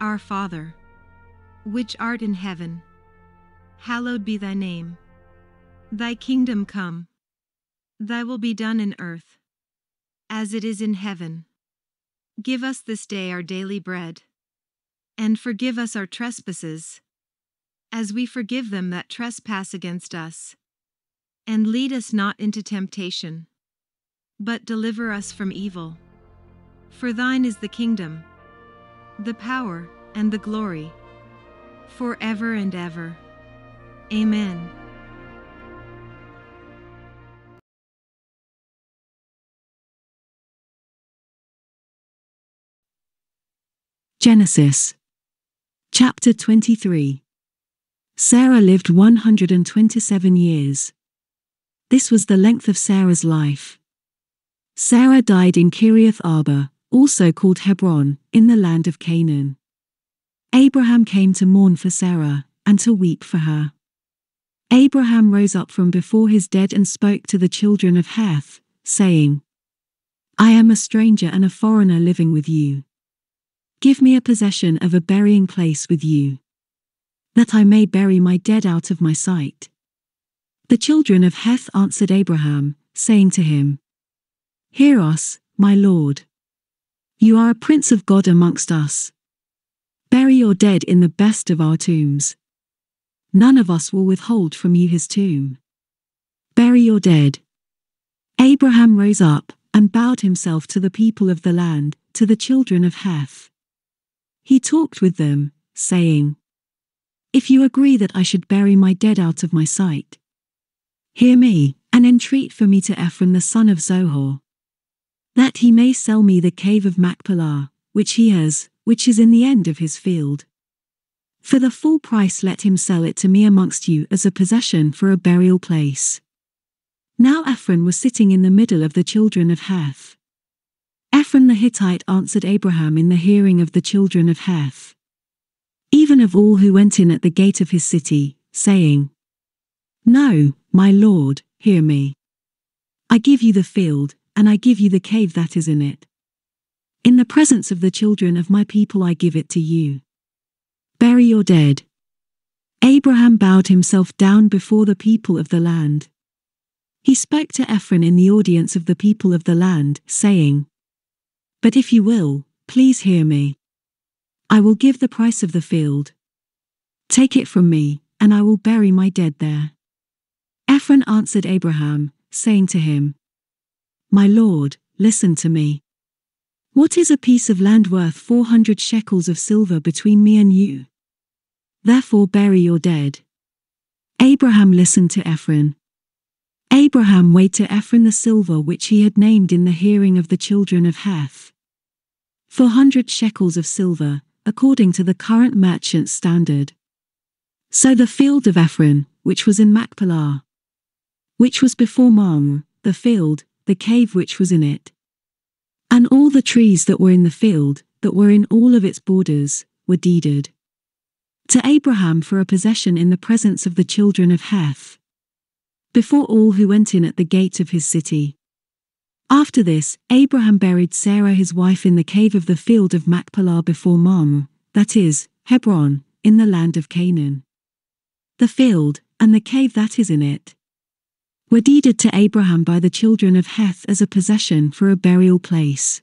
Our Father, which art in heaven, hallowed be thy name. Thy kingdom come. Thy will be done in earth, as it is in heaven. Give us this day our daily bread. And forgive us our trespasses, as we forgive them that trespass against us. And lead us not into temptation, but deliver us from evil. For thine is the kingdom the power, and the glory, forever and ever. Amen. Genesis Chapter 23 Sarah lived 127 years. This was the length of Sarah's life. Sarah died in Kiriath Arba, also called Hebron, in the land of Canaan. Abraham came to mourn for Sarah, and to weep for her. Abraham rose up from before his dead and spoke to the children of Heth, saying, I am a stranger and a foreigner living with you. Give me a possession of a burying place with you, that I may bury my dead out of my sight. The children of Heth answered Abraham, saying to him, Hear us, my Lord. You are a prince of God amongst us. Bury your dead in the best of our tombs. None of us will withhold from you his tomb. Bury your dead. Abraham rose up and bowed himself to the people of the land, to the children of Heth. He talked with them, saying, If you agree that I should bury my dead out of my sight, hear me, and entreat for me to Ephron the son of Zohor, that he may sell me the cave of Machpelah, which he has, which is in the end of his field. For the full price let him sell it to me amongst you as a possession for a burial place. Now Ephron was sitting in the middle of the children of Heth. Ephron the Hittite answered Abraham in the hearing of the children of Heth. Even of all who went in at the gate of his city, saying, No, my lord, hear me. I give you the field, and I give you the cave that is in it. In the presence of the children of my people I give it to you. Bury your dead. Abraham bowed himself down before the people of the land. He spoke to Ephron in the audience of the people of the land, saying, But if you will, please hear me. I will give the price of the field. Take it from me, and I will bury my dead there. Ephron answered Abraham, saying to him, my lord, listen to me. What is a piece of land worth 400 shekels of silver between me and you? Therefore bury your dead. Abraham listened to Ephron. Abraham weighed to Ephron the silver which he had named in the hearing of the children of Heth. 400 shekels of silver, according to the current merchant standard. So the field of Ephron, which was in Machpelah, which was before Mamre, the field, the cave which was in it. And all the trees that were in the field, that were in all of its borders, were deeded to Abraham for a possession in the presence of the children of Heth, before all who went in at the gate of his city. After this, Abraham buried Sarah his wife in the cave of the field of Machpelah before Mom, that is, Hebron, in the land of Canaan. The field, and the cave that is in it, were deeded to Abraham by the children of Heth as a possession for a burial place.